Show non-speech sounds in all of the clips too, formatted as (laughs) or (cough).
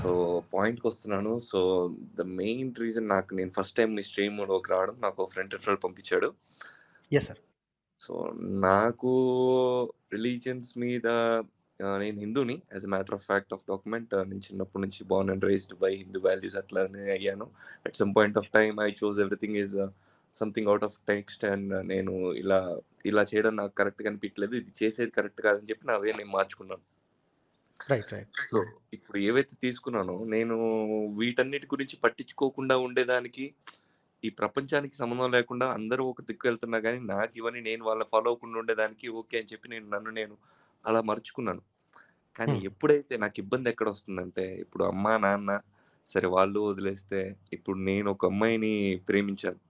So పాయింట్కి వస్తున్నాను so the main reason నాకు నేను ఫస్ట్ టైం మీ స్ట్రీమ్ మోడ్లోకి రావడం నాకు ఫ్రెండ్ రిఫరల్ పంపించాడు ఎస్ సార్ సో నాకు రిలీజియన్స్ మీద నేను హిందూని as a matter of fact of document నేను చిన్నప్పటి నుంచి born and raised by Hindu values అట్లానే అయ్యాను at some point of time I choose everything is something out of text and నేను ఇలా ఇలా చేయడం నాకు కరెక్ట్గా అనిపించలేదు ఇది చేసేది కరెక్ట్ కాదని చెప్పి నా అవే నేను మార్చుకున్నాను సో ఇప్పుడు ఏవైతే తీసుకున్నానో నేను వీటన్నిటి గురించి పట్టించుకోకుండా ఉండేదానికి ఈ ప్రపంచానికి సంబంధం లేకుండా అందరూ ఒక దిక్కు వెళ్తున్నా కానీ నాకు ఇవన్నీ నేను వాళ్ళ ఫాలో అవ్వకుండా ఉండేదానికి ఓకే అని చెప్పి నేను నన్ను నేను అలా మర్చుకున్నాను కానీ ఎప్పుడైతే నాకు ఇబ్బంది ఎక్కడ వస్తుందంటే ఇప్పుడు అమ్మ నాన్న సరే వాళ్ళు వదిలేస్తే ఇప్పుడు నేను ఒక అమ్మాయిని ప్రేమించాను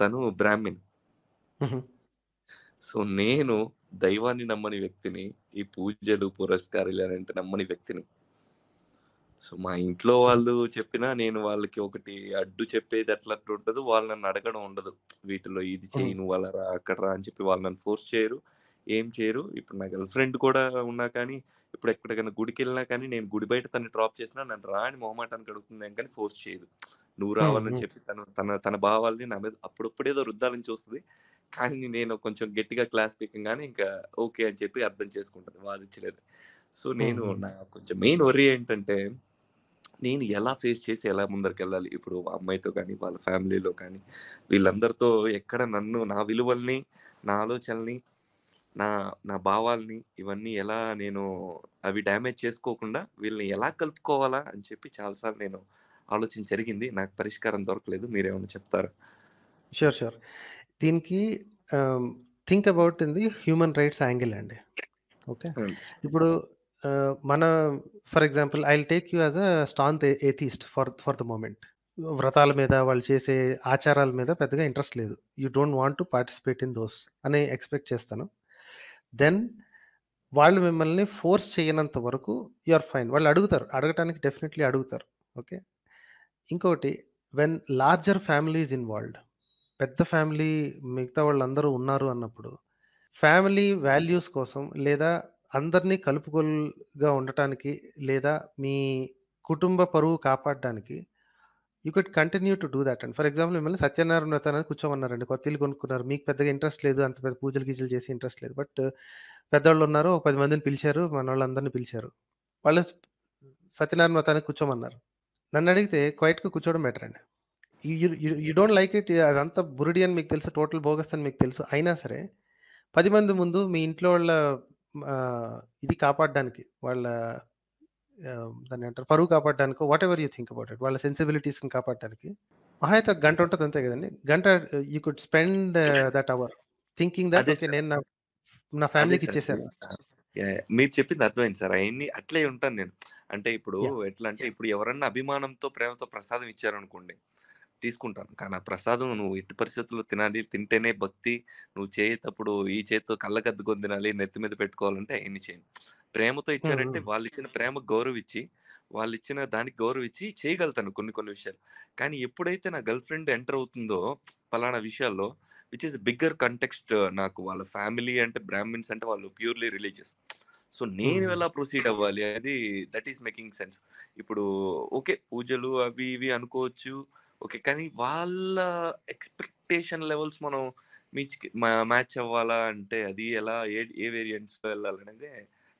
తను బ్రాహ్మిన్ సో నేను దైవాన్ని నమ్మని వ్యక్తిని ఈ పూజలు పురస్కారాలు అంటే నమ్మని వ్యక్తిని సో మా ఇంట్లో వాళ్ళు చెప్పినా నేను వాళ్ళకి ఒకటి అడ్డు చెప్పేది అట్లట్టు ఉండదు వాళ్ళు నన్ను అడగడం ఉండదు వీటిలో ఇది చేయి నువ్వు అలా రా అక్కడ రా అని చెప్పి వాళ్ళు నన్ను ఫోర్స్ చేయరు ఏం చేయరు ఇప్పుడు నా గర్ల్ ఫ్రెండ్ కూడా ఉన్నా కానీ ఇప్పుడు ఎక్కడికైనా గుడికి వెళ్ళినా కానీ నేను గుడి బయట తను డ్రాప్ చేసినా నన్ను రాని మొహమాటానికి అడుగుతుంది కానీ ఫోర్స్ చేయదు నువ్వు రావాలని చెప్పి తను తన తన భావాల్ని నా మీద అప్పుడప్పుడేదో వృద్ధాలని చూస్తుంది కానీ నేను కొంచెం గట్టిగా క్లాస్ కానీ ఇంకా ఓకే అని చెప్పి అర్థం చేసుకుంటుంది వాదించలేదు సో నేను నా కొంచెం మెయిన్ వరీ ఏంటంటే నేను ఎలా ఫేస్ చేసి ఎలా ముందరికి వెళ్ళాలి ఇప్పుడు అమ్మాయితో కానీ వాళ్ళ ఫ్యామిలీలో కానీ వీళ్ళందరితో ఎక్కడ నన్ను నా విలువల్ని నా ఆలోచనల్ని నా నా భావాల్ని ఇవన్నీ ఎలా నేను అవి డ్యామేజ్ చేసుకోకుండా వీళ్ళని ఎలా కలుపుకోవాలా అని చెప్పి చాలాసార్లు నేను ఆలోచన జరిగింది నాకు పరిష్కారం దొరకలేదు మీరేమైనా చెప్తారా షూర్ షూర్ దీనికి think about in the human rights angle అండి. ఓకే. Hmm. ఇప్పుడు మన for example I will take you as a staunch atheist for for the moment. వ్రతాల మీద వాళ్ళు చేసే ఆచారాల మీద పెద్దగా ఇంట్రెస్ట్ లేదు. You don't want to participate in those అని ఎక్స్‌పెక్ట్ చేస్తాను. దెన్ వాళ్ళు మిమ్మల్ని ఫోర్స్ చేయనంత వరకు ఆర్ ఫైన్. వాళ్ళు అడుగుతారు. అడగటానికి డెఫినెట్లీ అడుగుతారు. ఓకే. ఇంకొకటి when larger family is involved. పెద్ద ఫ్యామిలీ మిగతా వాళ్ళందరూ ఉన్నారు అన్నప్పుడు, ఫ్యామిలీ వాల్యూస్ కోసం లేదా అందరినీ కలుపుకొలుగా ఉండటానికి లేదా మీ కుటుంబ పరువు కాపాడడానికి you get continue to do that and for example మిమ్మల్ని సత్యనారాయణ వ్రతానికి కూర్చోమన్నారండి. కొత్త ఇల్లు కొనుక్కున్నారు. మీకు పెద్దగా ఇంట్రెస్ట్ లేదు. అంత పెద్ద పూజలు గీజలు చేసి ఇంట్రెస్ట్ లేదు. బట్ పెద్దవాళ్ళు ఉన్నారు ఒక పది మందిని పిలిచారు. మన మనోళ్ళందరిని పిలిచారు. వాళ్ళు సత్యనారాయణ వ్రతానికి కూర్చోమన్నారు. నన్ను అడిగితే క్వైట్‌గా కూర్చోవడం బెటర్ అండి. యూ డోంట్ లైక్ ఇట్ అదంతా బురిడి అని మీకు తెలుసు టోటల్ బోగస్ అని మీకు తెలుసు అయినా సరే పది మంది ముందు మీ ఇంట్లో వాళ్ళ ఇది కాపాడడానికి వాళ్ళ దాన్ని అంటారు పరువు కాపాడడానికి whatever you think about it వాళ్ళ సెన్సిబిలిటీస్ని కాపాడడానికి మహా గంట ఉంటుంది అంతే కదండి గంట you could spend that hour thinking that okay నేను నా నా ఫ్యామిలీకి ఇచ్చేసాను మీరు చెప్పింది అర్థమైంది సార్ అవన్నీ అట్లే ఉంటాను నేను అంటే ఇప్పుడు ఎట్లా అంటే ఇప్పుడు ఎవరన్నా అభిమానంతో ప్రేమతో ప్రసాదం ఇచ్చారనుకోండి తీసుకుంటాను కానీ ఆ ప్రసాదం నువ్వు ఎట్టి పరిస్థితుల్లో తినాలి తింటేనే భక్తి నువ్వు చేయటప్పుడు ఈ చేతితో కళ్ళకద్దుకొని తినాలి నెత్తి మీద పెట్టుకోవాలంటే అవన్నీ చేయను ప్రేమతో ఇచ్చారంటే వాళ్ళు ఇచ్చిన ప్రేమ గౌరవించి వాళ్ళు ఇచ్చిన దానికి గౌరవించి చేయగలుగుతాను కొన్ని కొన్ని విషయాలు కానీ ఎప్పుడైతే నా గర్ల్ ఫ్రెండ్ ఎంటర్ అవుతుందో పలానా విషయాల్లో విచ్ ఇస్ బిగ్గర్ కంటెక్స్ట్ నాకు వాళ్ళ ఫ్యామిలీ అంటే బ్రాహ్మిన్స్ అంటే వాళ్ళు ప్యూర్లీ రిలీజియస్ సో నేను ఎలా ప్రొసీడ్ అవ్వాలి అది దట్ ఈస్ మేకింగ్ సెన్స్ ఇప్పుడు ఓకే పూజలు అవి ఇవి అనుకోవచ్చు ఓకే కానీ వాళ్ళ ఎక్స్పెక్టేషన్ లెవెల్స్ మనం మీచ్ మ్యాచ్ అవ్వాలా అంటే అది ఎలా ఏ ఏ వేరియంట్స్ వెళ్ళాలనేది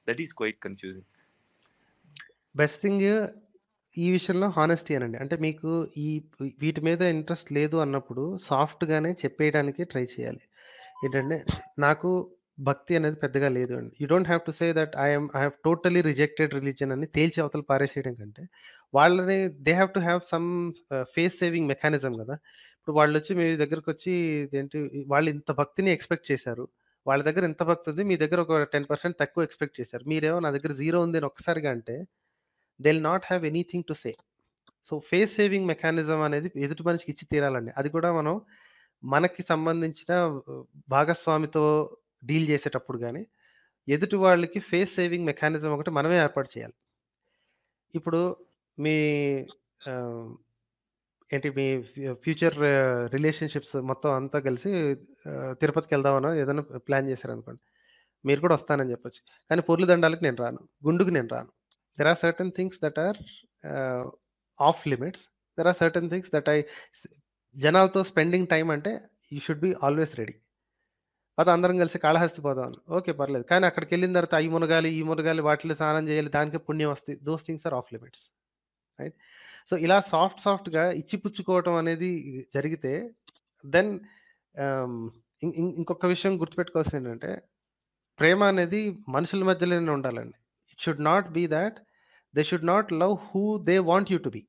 that is quite confusing best thing ఈ విషయంలో హానెస్టీ అనండి అంటే మీకు ఈ వీటి మీద ఇంట్రెస్ట్ లేదు అన్నప్పుడు సాఫ్ట్గానే చెప్పేయడానికి ట్రై చేయాలి ఏంటంటే నాకు భక్తి అనేది పెద్దగా లేదు అండి. You don't have to say that I am I have totally rejected religion అని తేల్చి అవతల పారేసేయడం కంటే, వాళ్ళని they have to have some face saving mechanism కదా ఇప్పుడు వాళ్ళు వచ్చి మీ వచ్చి ఇదేంటి వాళ్ళు ఇంత భక్తిని ఎక్స్‌పెక్ట్ చేశారు. వాళ్ళ దగ్గర ఇంత భక్తి ఉంది. మీ దగ్గర ఒక టెన్ పర్సెంట్ తక్కువ ఎక్స్‌పెక్ట్ చేశారు. మీరేమో నా దగ్గర జీరో ఉంది అని ఒక్కసారిగా అంటే, they will not have anything to say. So, face saving mechanism అనేది ఎదుటి మనిషికి ఇచ్చి తీరాలండి. అది కూడా మనం మనకి సంబంధించిన భాగస్వామితో డీల్ చేసేటప్పుడు కానీ ఎదుటి వాళ్ళకి ఫేస్ సేవింగ్ మెకానిజం ఒకటి మనమే ఏర్పాటు చేయాలి ఇప్పుడు మీ ఏంటి మీ ఫ్యూచర్ రిలేషన్షిప్స్ మొత్తం అంతా కలిసి తిరుపతికి వెళ్దామనో ఏదైనా ప్లాన్ చేశారనుకోండి మీరు కూడా వస్తానని చెప్పొచ్చు కానీ పొర్లు దండాలకు నేను రాను గుండుకు నేను రాను there are certain things that are off limits there are certain things that I జనాలతో స్పెండింగ్ టైం అంటే you should be always ready అది అందరం కలిసి కాళహస్తి పోదాం ఓకే పర్లేదు కానీ అక్కడికి వెళ్ళిన తర్వాత అవి మునగాలి ఈ మునగాలి వాటిలో స్నానం చేయాలి దానికి పుణ్యం వస్తుంది those things are off limits right so ఇలా సాఫ్ట్ సాఫ్ట్గా ఇచ్చిపుచ్చుకోవటం అనేది జరిగితే దెన్ um, ఇంకొక విషయం గుర్తుపెట్టుకోవాల్సింది ఏంటంటే ప్రేమ అనేది మనుషుల మధ్యలోనే ఉండాలండి it should not be that they should not love who they want you to be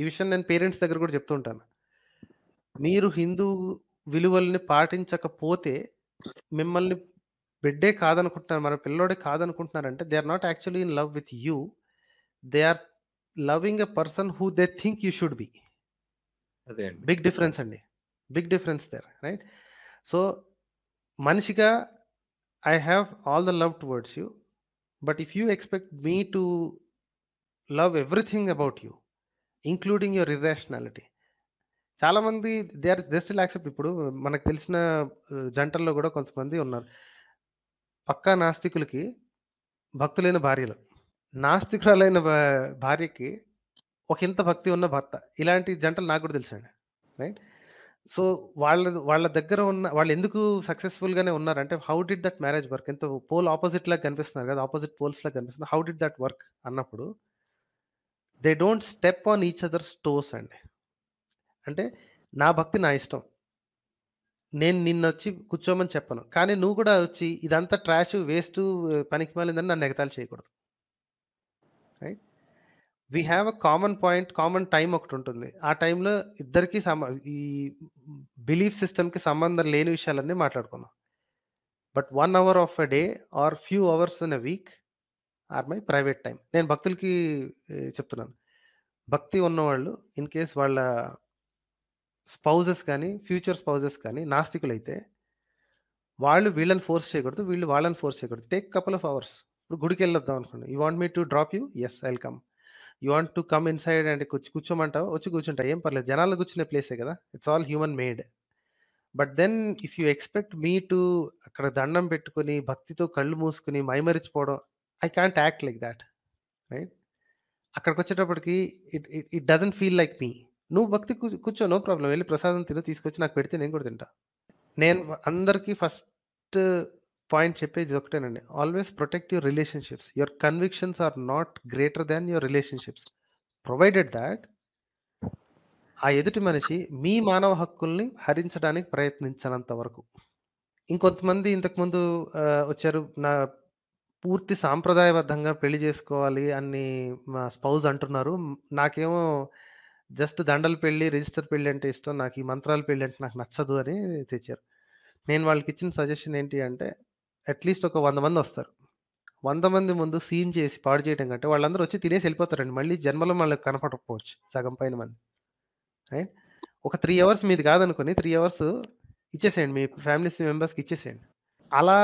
ఈ విషయం నేను పేరెంట్స్ దగ్గర కూడా చెప్తుంటాను మీరు హిందూ విలువల్ని పాటించకపోతే మిమ్మల్ని బిడ్డే కాదనుకుంటున్నారు. మన పిల్లోడే కాదనుకుంటున్నారంటే, they are not actually in love with you. They are loving a person who they think you should be. అదే అండి. బిగ్ డిఫరెన్స్ అండి. Big difference there right. So, మనిషిగా I have all the love towards you. But if you expect me to love everything about you, including your irrationality చాలా మంది they are they still accept ఇప్పుడు మనకు తెలిసిన జంటల్లో కూడా కొంతమంది ఉన్నారు పక్కా నాస్తికులకి భక్తులైన భార్యలు నాస్తికురాలైన భార్యకి ఒక ఇంత భక్తి ఉన్న భర్త ఇలాంటి జంటలు నాకు కూడా తెలుసండి రైట్ సో వాళ్ళ వాళ్ళ దగ్గర ఉన్న వాళ్ళు ఎందుకు సక్సెస్ఫుల్గానే ఉన్నారంటే how did that marriage work ఎంత పోల్ ఆపోజిట్ లాగా కనిపిస్తున్నారు కదా ఆపోజిట్ పోల్స్ లాగా కనిపిస్తున్నారు హౌ డిడ్ దట్ వర్క్ అన్నప్పుడు they don't step on each other toes అండి అంటే నా భక్తి నా ఇష్టం నేను నిన్న వచ్చి కూర్చోమని చెప్పను కానీ నువ్వు కూడా వచ్చి ఇదంతా ట్రాష్ వేస్ట్ పనికి మాలిందని నన్ను ఎగతాలు చేయకూడదు right we hmm. Have a common point common time ఒకటి ఉంటుంది ఆ టైంలో ఇద్దరికీ సమ ఈ బిలీఫ్ సిస్టమ్కి సంబంధం లేని విషయాలన్నీ మాట్లాడుకున్నాం but one hour of a day or few hours in a week or my private time నేను భక్తులకి చెప్తున్నాను భక్తి ఉన్నవాళ్ళు ఇన్ కేస్ వాళ్ళ స్పౌజెస్ కానీ ఫ్యూచర్ స్పౌజెస్ కానీ నాస్తికులైతే వాళ్ళు వీళ్ళని ఫోర్స్ చేయకూడదు వీళ్ళు వాళ్ళని ఫోర్స్ చేయకూడదు టేక్ కపుల్ ఆఫ్ అవర్స్ ఇప్పుడు గుడికి వెళ్ళొద్దాం అనుకోండి you want me to drop you yes welcome you want to come inside and కూర్చు కూర్చోమంటావు వచ్చి కూర్చుంటా ఏం పర్లేదు జనాలు కూర్చునే ప్లేసే కదా it's all human made but then if you expect me to అక్కడ దండం పెట్టుకుని భక్తితో కళ్ళు మూసుకుని మైమరిచిపోవడం I can't act like that right అక్కడికి వచ్చేటప్పటికి it it it doesn't feel like me నువ్వు భక్తి కూర్చో నో ప్రాబ్లమ్. వెళ్ళి ప్రసాదం తిను, తీసుకొచ్చి నాకు పెడితే నేను కూడా తింటా. నేను అందరికీ ఫస్ట్ పాయింట్ చెప్పేది ఒకటేనండి always protect your relationships. Your convictions are not greater than your relationships. Provided that ఆ ఎదుటి మనిషి మీ మానవ హక్కుల్ని హరించడానికి ప్రయత్నించనంత వరకు. ఇంకొంతమంది ఇంతకుముందు వచ్చారు. నా పూర్తి సాంప్రదాయబద్ధంగా పెళ్లి చేసుకోవాలి అని మా స్పౌజ్ అంటున్నారు. నాకేమో జస్ట్ దండల పెళ్ళి రిజిస్టర్ పెళ్ళి అంటే ఇష్టం నాకు ఈ మంత్రాల పెళ్ళి అంటే నాకు నచ్చదు అని తెచ్చారు నేను వాళ్ళకి ఇచ్చిన సజెషన్ ఏంటి అంటే అట్లీస్ట్ ఒక వంద మంది వస్తారు వంద మంది ముందు సీన్ చేసి పాడు చేయడం కంటే వాళ్ళందరూ వచ్చి తినేసి వెళ్ళిపోతారండి మళ్ళీ జన్మలో వాళ్ళకి కనపడకపోవచ్చు సగం పైన మంది రైట్ ఒక త్రీ hmm. అవర్స్ మీది కాదనుకుని త్రీ అవర్స్ ఇచ్చేసేయండి మీ ఫ్యామిలీస్ మెంబర్స్కి ఇచ్చేసేయండి అలా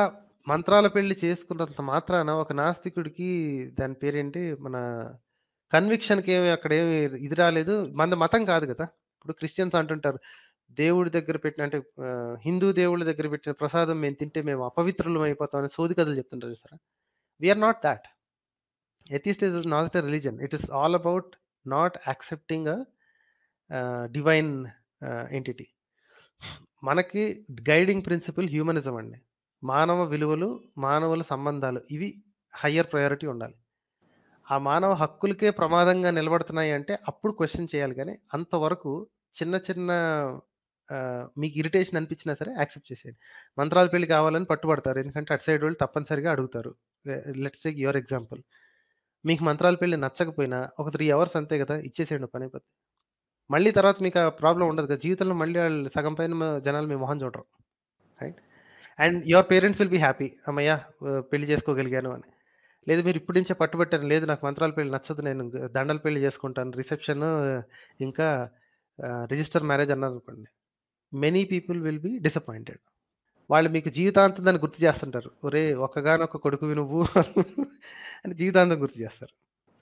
మంత్రాల పెళ్లి చేసుకున్నంత మాత్రాన ఒక నాస్తికుడికి దాని పేరేంటి మన కన్విక్షన్కి ఏమి అక్కడ ఏమి ఇది రాలేదు మన మతం కాదు కదా ఇప్పుడు క్రిస్టియన్స్ అంటుంటారు దేవుడి దగ్గర పెట్టిన అంటే హిందూ దేవుళ్ళ దగ్గర పెట్టిన ప్రసాదం మేము తింటే మేము అపవిత్రులం అయిపోతాం అని సోది కథలు చెప్తుంటారు sir we're not that atheist is not a religion it is all about not accepting a divine entity మనకి గైడింగ్ ప్రిన్సిపల్ హ్యూమనిజం అండి మానవ విలువలు మానవుల సంబంధాలు ఇవి హయ్యర్ ప్రయారిటీ ఉండాలి ఆ మానవ హక్కులకే ప్రమాదంగా నిలబడుతున్నాయి అంటే అప్పుడు క్వశ్చన్ చేయాలి కానీ అంతవరకు చిన్న చిన్న మీకు ఇరిటేషన్ అనిపించినా సరే యాక్సెప్ట్ చేసేయండి మంత్రాల పెళ్లి కావాలని పట్టుబడతారు ఎందుకంటే అటు సైడ్ వాళ్ళు తప్పనిసరిగా అడుగుతారు లెట్స్ టేక్ యువర్ ఎగ్జాంపుల్ మీకు మంత్రాల పెళ్లి నచ్చకపోయినా ఒక త్రీ అవర్స్ అంతే కదా ఇచ్చేసేయండి పని మళ్ళీ తర్వాత మీకు ఆ ప్రాబ్లం ఉండదు కదా జీవితంలో మళ్ళీ వాళ్ళు సగం పైన జనాలు మీ మొహం చూడరు right and your parents will be happy అమ్మయ్యా పెళ్లి చేసుకోగలిగాను అని లేదు మీరు ఇప్పటి నుంచే పట్టుబట్టారు లేదు నాకు మంత్రాల పెళ్లి నచ్చదు నేను దండల పెళ్లి చేసుకుంటాను రిసెప్షన్ ఇంకా రిజిస్టర్ మ్యారేజ్ అన్నారు అనుకోండి many people will be disappointed వాళ్ళు మీకు జీవితాంతం దాన్ని గుర్తు చేస్తుంటారు ఒరే ఒక్కగానొక్క కొడుకు వినువు అని జీవితాంతం గుర్తు చేస్తారు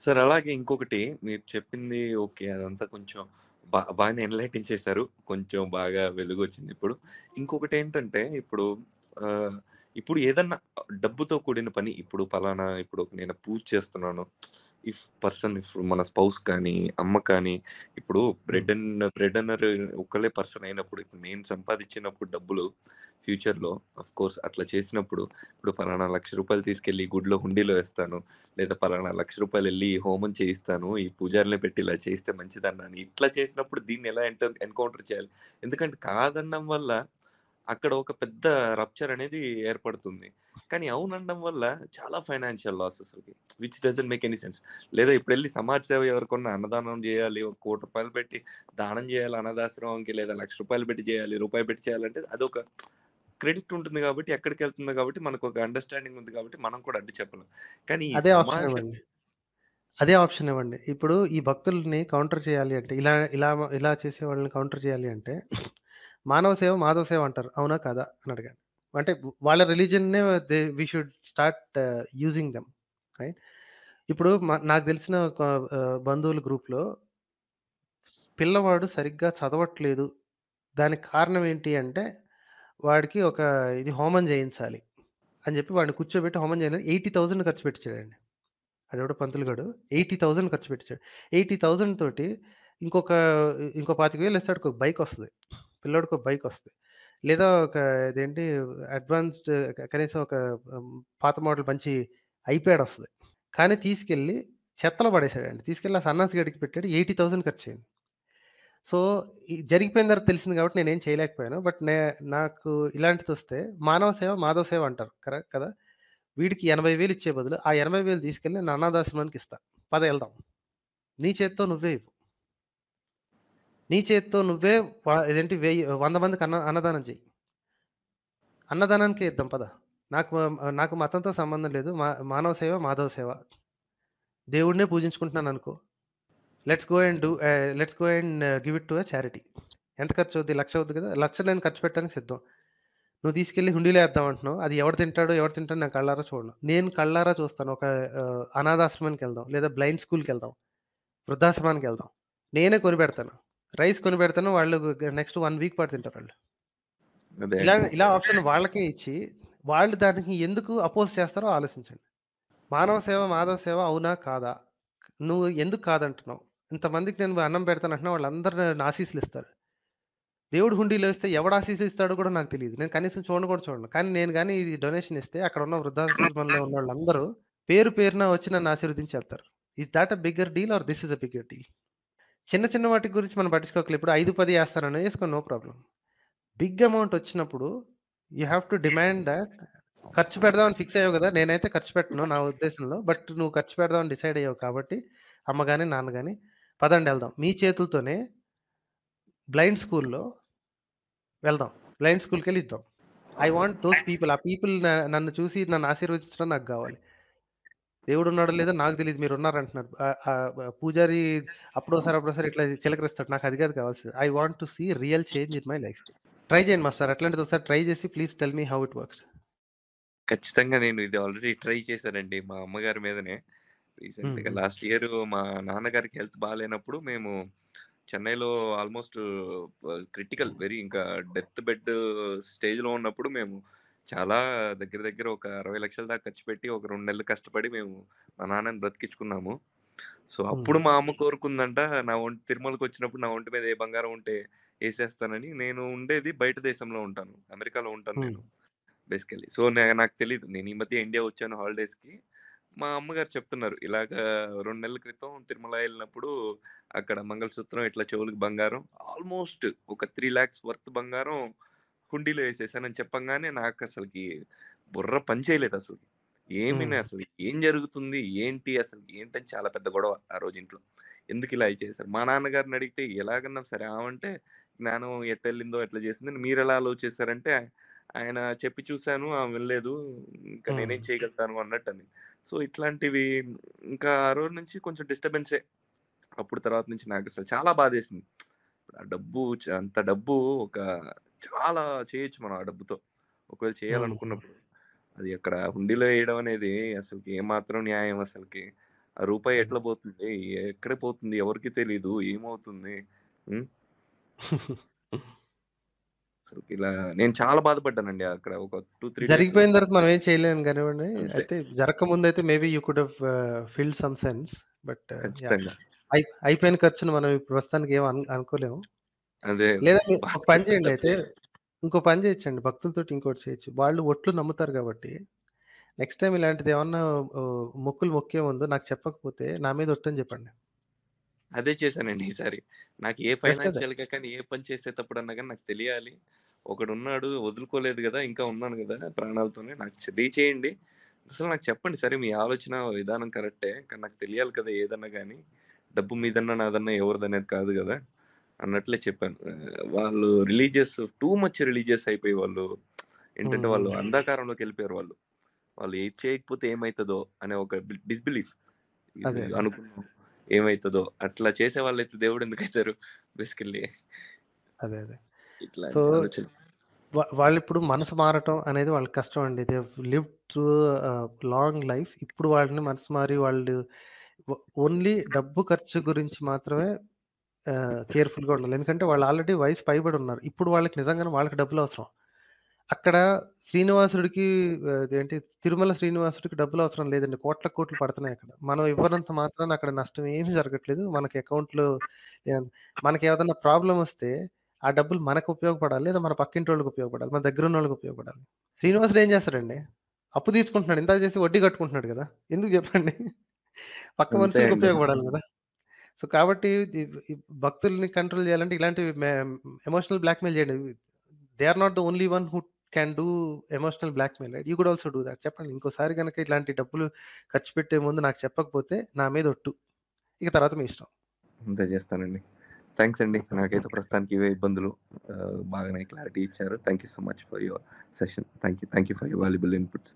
సార్ అలాగే ఇంకొకటి మీరు చెప్పింది ఓకే అదంతా కొంచెం బాగా బాగానే ఎన్లైటింగ్ చేశారు కొంచెం బాగా వెలుగు వచ్చింది ఇప్పుడు ఇంకొకటి ఏంటంటే ఇప్పుడు ఇప్పుడు ఏదన్నా డబ్బుతో కూడిన పని ఇప్పుడు పలానా ఇప్పుడు నేను పూజ చేస్తున్నాను ఇఫ్ పర్సన్ ఇఫ్ మన స్పౌస్ కానీ అమ్మ కానీ ఇప్పుడు బ్రెడ్ అన్నర్ బ్రెడ్ అన్నర్ ఒకళ్ళే పర్సన్ అయినప్పుడు ఇప్పుడు నేను సంపాదించినప్పుడు డబ్బులు ఫ్యూచర్లో అఫ్ కోర్స్ అట్లా చేసినప్పుడు ఇప్పుడు పలానా లక్ష రూపాయలు తీసుకెళ్ళి గుడిలో హుండీలో వేస్తాను లేదా పలానా లక్ష రూపాయలు వెళ్ళి హోమం చేయిస్తాను ఈ పూజారిని పెట్టి ఇలా చేస్తే మంచిదన్నాను ఇట్లా చేసినప్పుడు దీన్ని ఎలా ఎంటర్ ఎన్కౌంటర్ చేయాలి ఎందుకంటే కాదన్నం వల్ల అక్కడ ఒక పెద్ద రప్చర్ అనేది ఏర్పడుతుంది కానీ అనడం వల్ల చాలా ఫైనాన్షియల్ లాస్ అసలుకి which doesn't make any sense లేదా ఇప్పుడు వెళ్ళి సమాజ సేవ ఎవరికన్నా అన్నదానం చేయాలి ఒక కోటి రూపాయలు పెట్టి దానం చేయాలి అనాథాశ్రమంకి లేదా లక్ష రూపాయలు పెట్టి చేయాలి రూపాయి పెట్టి చేయాలంటే అదొక క్రెడిట్ ఉంటుంది కాబట్టి ఎక్కడికి వెళ్తుంది కాబట్టి మనకు ఒక అండర్స్టాండింగ్ ఉంది కాబట్టి మనం కూడా అడ్డు చెప్పలేం కానీ అదే ఆప్షన్ అదే ఆప్షన్ ఇవ్వండి ఇప్పుడు ఈ భక్తుల్ని కౌంటర్ చేయాలి అంటే ఇలా ఇలా ఇలా చేసే వాళ్ళని కౌంటర్ చేయాలి అంటే మానవ సేవ మాధవ సేవ అంటారు అవునా కాదా అని అడగండి అంటే వాళ్ళ రిలీజన్నే they we should start using them right ఇప్పుడు నాకు తెలిసిన బంధువుల గ్రూప్లో పిల్లవాడు సరిగ్గా చదవట్లేదు దానికి కారణం ఏంటి అంటే వాడికి ఒక ఇది హోమం చేయించాలి అని చెప్పి వాడిని కూర్చోబెట్టి హోమం చేయాలని ఎయిటీ థౌజండ్ ఖర్చు పెట్టించాడండి అడవిడ పంతులు పంతులుగాడు ఎయిటీ థౌజండ్ ఖర్చు పెట్టించాడు ఎయిటీ థౌజండ్ తోటి ఇంకొక ఇంకో పాతిక వేలు ఇస్తాడు ఒక బైక్ వస్తుంది పిల్లడికి ఒక బైక్ వస్తుంది లేదా ఒక ఇదేంటి అడ్వాన్స్డ్ కనీసం ఒక పాత మోడల్ మంచి ఐప్యాడ్ వస్తుంది కానీ తీసుకెళ్ళి చెత్తలో పడేశాడండి తీసుకెళ్ళి ఆ సన్నాసి గడికి పెట్టాడు ఎయిటీ థౌసండ్ ఖర్చు అయింది సో జరిగిపోయిన తర్వాత తెలిసింది కాబట్టి నేనేం చేయలేకపోయాను బట్ నే నాకు ఇలాంటిది వస్తే మానవ సేవ మాధవ సేవ అంటారు కరెక్ట్ కదా వీడికి ఎనభై వేలు ఇచ్చే బదులు ఆ ఎనభై వేలు తీసుకెళ్ళి నానాదాశ్రమానికి ఇస్తా పద వెళ్దాం నీ చేత్తో నువ్వే ఇవ్వు నీ చేతితో నువ్వే ఇదేంటి వెయ్యి వంద మందికి అన్న అన్నదానం చెయ్యి అన్నదానానికే ఇద్దాం పద నాకు నాకు మతంతో సంబంధం లేదు మా మానవ సేవ మాధవ సేవ దేవుడినే పూజించుకుంటున్నాను అనుకో let's go and do let's go and give it to a charity ఎంత ఖర్చు అవుతుంది లక్ష అవుతుంది కదా లక్ష నేను ఖర్చు పెట్టడానికి సిద్ధం నువ్వు తీసుకెళ్ళి హుండీలో వేద్దాం అంటున్నావు అది ఎవరు తింటాడో ఎవరు తింటాడో నేను కళ్ళారా చూడను నేను కళ్ళారా చూస్తాను ఒక అనాథాశ్రమానికి వెళ్దాం లేదా బ్లైండ్ స్కూల్కి వెళ్దాం వృద్ధాశ్రమానికి వెళ్దాం నేనే కొని పెడతాను రైస్ కొని పెడతాను వాళ్ళు నెక్స్ట్ వన్ వీక్ పాటు తింటారు వాళ్ళు ఇలా ఇలా ఆప్షన్ వాళ్ళకే ఇచ్చి వాళ్ళు దానికి ఎందుకు అపోజ్ చేస్తారో ఆలోచించండి మానవ సేవ మాధవ సేవ అవునా కాదా నువ్వు ఎందుకు కాదంటున్నావు ఇంతమందికి నేను అన్నం పెడతాను అంటున్నా వాళ్ళందరూ ఆశీస్సులు ఇస్తారు దేవుడు హుండీలో ఇస్తే ఎవడు ఆశీసులు ఇస్తాడో కూడా నాకు తెలియదు నేను కనీసం చూడను కూడా చూడను కానీ నేను కానీ ఇది డొనేషన్ ఇస్తే అక్కడ ఉన్న వృద్ధాశ్రమంలో ఉన్న వాళ్ళందరూ పేరు పేరున వచ్చి నన్ను ఆశీర్వదించి వెళ్తారు is that a bigger deal or this is a bigger deal చిన్న చిన్న వాటి గురించి మనం పట్టించుకోకలి ఇప్పుడు ఐదు పది వేస్తారని వేసుకో నో ప్రాబ్లం బిగ్ అమౌంట్ వచ్చినప్పుడు you have to demand that ఖర్చు పెడదామని ఫిక్స్ అయ్యావు కదా నేనైతే ఖర్చు పెట్టను నా (laughs) ఉద్దేశంలో బట్ నువ్వు ఖర్చు పెడదామని డిసైడ్ అయ్యావు కాబట్టి అమ్మ కానీ నాన్న కానీ పదండి వెళ్దాం మీ చేతులతోనే బ్లైండ్ స్కూల్లో వెళ్దాం బ్లైండ్ స్కూల్కి వెళ్ళి ఇద్దాం ఐ వాంట్ దోస్ పీపుల్ ఆ పీపుల్ నన్ను చూసి నన్ను ఆశీర్వదించడం నాకు కావాలి దేవుడు ఉన్నాడు లేదో నాకు తెలియదు మీరు ఉన్నారు అంటున్నారు పూజారి అప్పుడోసారి అప్పుడోసారి ఇట్లా చిలకరిస్తాడు నాకు అది కాదు కావాల్సింది I want to see real change in my life try చేయండి మాస్టర్ అట్లాంటిది ఒకసారి ట్రై చేసి please tell me how it works ఖచ్చితంగా నేను ఇది ఆల్రెడీ ట్రై చేశానండి మా అమ్మగారి మీదనే రీసెంట్గా లాస్ట్ ఇయర్ మా నాన్నగారికి హెల్త్ బాగాలేనప్పుడు మేము చెన్నైలో ఆల్మోస్ట్ క్రిటికల్ వెరీ ఇంకా డెత్ బెడ్ స్టేజ్లో ఉన్నప్పుడు మేము చాలా దగ్గర దగ్గర ఒక అరవై లక్షల దాకా ఖర్చు పెట్టి ఒక రెండు నెలలు కష్టపడి మేము మా నాన్నని బ్రతికించుకున్నాము సో అప్పుడు మా అమ్మ కోరుకుందంట నా ఒంటి తిరుమలకి వచ్చినప్పుడు నా ఒంటి మీద ఏ బంగారం ఉంటే వేసేస్తానని నేను ఉండేది బయట దేశంలో ఉంటాను అమెరికాలో ఉంటాను నేను బేసికలీ సో నాకు తెలియదు నేను ఈ మధ్య ఇండియా వచ్చాను హాలిడేస్ కి మా అమ్మగారు చెప్తున్నారు ఇలాగ రెండు నెలల క్రితం తిరుమల వెళ్ళినప్పుడు అక్కడ మంగళసూత్రం ఇట్లా చెవులకు బంగారం ఆల్మోస్ట్ ఒక త్రీ ల్యాక్స్ వర్త్ బంగారం కుండీలో వేసేసానని చెప్పంగానే నాకు అసలుకి బుర్ర చేయలేదు అసలు ఏమి అసలు ఏం జరుగుతుంది ఏంటి అసలు ఏంటని చాలా పెద్ద గొడవ ఆ రోజు ఇంట్లో ఎందుకు ఇలా చేశారు మా నాన్నగారిని అడిగితే ఎలాగన్నా సరే ఆమంటే జ్ఞానం వెళ్ళిందో ఎట్లా చేసింది మీరు ఎలా ఆలోచిస్తారంటే ఆయన చెప్పి చూశాను ఆమె వెళ్ళలేదు ఇంకా నేనేం చేయగలుగుతాను అన్నట్టు అని సో ఇట్లాంటివి ఇంకా ఆ రోజు నుంచి కొంచెం డిస్టర్బెన్సే అప్పుడు తర్వాత నుంచి నాకు అసలు చాలా బాధేసింది ఆ డబ్బు అంత డబ్బు ఒక చాలా చేయొచ్చు మనం ఆ డబ్బుతో ఒకవేళ చేయాలనుకున్నప్పుడు అది అక్కడ హుండీలో వేయడం అనేది అసలుకి ఏమాత్రం న్యాయం అసలుకి ఆ రూపాయి ఎట్లా పోతుంది ఎక్కడ పోతుంది ఎవరికి తెలీదు ఏమవుతుంది అసలు ఇలా నేను చాలా బాధపడ్డానండి అక్కడ ఒక టూ త్రీ జరిగిపోయిన తర్వాత మనం ఏం చేయలేము కానివ్వండి అయితే అయితే జరగకముందు అయితే maybe you could feel felt some sense but అయిపోయిన ఖర్చును మనం ప్రస్తుతానికి ఏం అనుకోలేము అదే లేదా ఒక పని చేయండి అయితే ఇంకో పని చేయొచ్చండి భక్తులతో ఇంకోటి చేయొచ్చు వాళ్ళు ఒట్లు నమ్ముతారు కాబట్టి నెక్స్ట్ టైం ఇలాంటిది ఏమన్నా మొక్కులు మొక్కే ఉందో నాకు చెప్పకపోతే నా మీద ఒట్టని చెప్పండి అదే చేశానండి ఈసారి నాకు ఏ బెస్ట్ ఫైనాన్షియల్ గా కానీ ఏ పని అన్నా కానీ నాకు తెలియాలి ఒకడు ఉన్నాడు వదులుకోలేదు కదా ఇంకా ఉన్నాను కదా ప్రాణాలతోనే నాకు తెలియచేయండి అసలు నాకు చెప్పండి సరే మీ ఆలోచన విధానం కరెక్టే కానీ నాకు తెలియాలి కదా ఏదన్నా కానీ డబ్బు మీదన్నా నాదన్నా ఎవరిదనేది కాదు కదా అన్నట్లే చెప్పాను వాళ్ళు రిలీజియస్ టూ మచ్ రిలీజియస్ అయిపోయి వాళ్ళు ఏంటంటే వాళ్ళు అంధకారంలోకి వెళ్ళిపోయారు వాళ్ళు వాళ్ళు ఏది చేయకపోతే ఏమవుతుందో అనే ఒక డిస్బిలీఫ్ అనుకున్నాం ఏమవుతుందో అట్లా చేసే వాళ్ళు అయితే దేవుడు ఎందుకు అవుతారు బేసికల్లీ అదే అదే ఇట్లా వాళ్ళు ఇప్పుడు మనసు మారటం అనేది వాళ్ళకి కష్టం అండి they live through long life ఇప్పుడు వాళ్ళని మనసు మారి వాళ్ళు ఓన్లీ డబ్బు ఖర్చు గురించి మాత్రమే కేర్‌ఫుల్‌గా ఉండాలి. ఎందుకంటే వాళ్ళు ఆల్రెడీ వయసు పైబడి ఉన్నారు. ఇప్పుడు వాళ్ళకి నిజంగానే వాళ్ళకి డబ్బులు అవసరం అక్కడ శ్రీనివాసుడికి ఏంటి తిరుమల శ్రీనివాసుడికి డబ్బులు అవసరం లేదండి. కోట్ల కోట్లు పడుతున్నాయి అక్కడ. మనం ఇవ్వనంత మాత్రాన అక్కడ నష్టం ఏమీ జరగట్లేదు. మనకి అకౌంట్‌లో ఏం ప్రాబ్లం వస్తే ఆ డబ్బులు మనకు ఉపయోగపడాలి. లేదా మన పక్కింటి వాళ్ళకి ఉపయోగపడాలి. మన దగ్గర ఉన్న వాళ్ళకి ఉపయోగపడాలి. శ్రీనివాసుడు ఏం చేస్తాడండి? అప్పు తీసుకుంటున్నాడు. ఇంత చేసి వడ్డీ కట్టుకుంటున్నాడు కదా ఎందుకు చెప్పండి పక్క మనుషులకు ఉపయోగపడాలి కదా సో కాబట్టి భక్తుల్ని కంట్రోల్ చేయాలంటే ఇలాంటివి ఎమోషనల్ బ్లాక్‌మెయిల్ చేయండి. They are not the only one who can do emotional blackmail you could also do that చెప్పండి ఇంకోసారి గనక ఇలాంటి డబ్బులు ఖర్చు పెట్టే ముందు నాకు చెప్పకపోతే నా మీద ఒట్టు. ఇక తర్వాత మీ ఇష్టం. అంతే చేస్తానండి. థ్యాంక్స్ అండి. నాకైతే ప్రస్తుతానికి ఇవే ఇబ్బందులు. బాగానే క్లారిటీ ఇచ్చారు. Thank you so much for your session. Thank you. Thank you for your valuable inputs.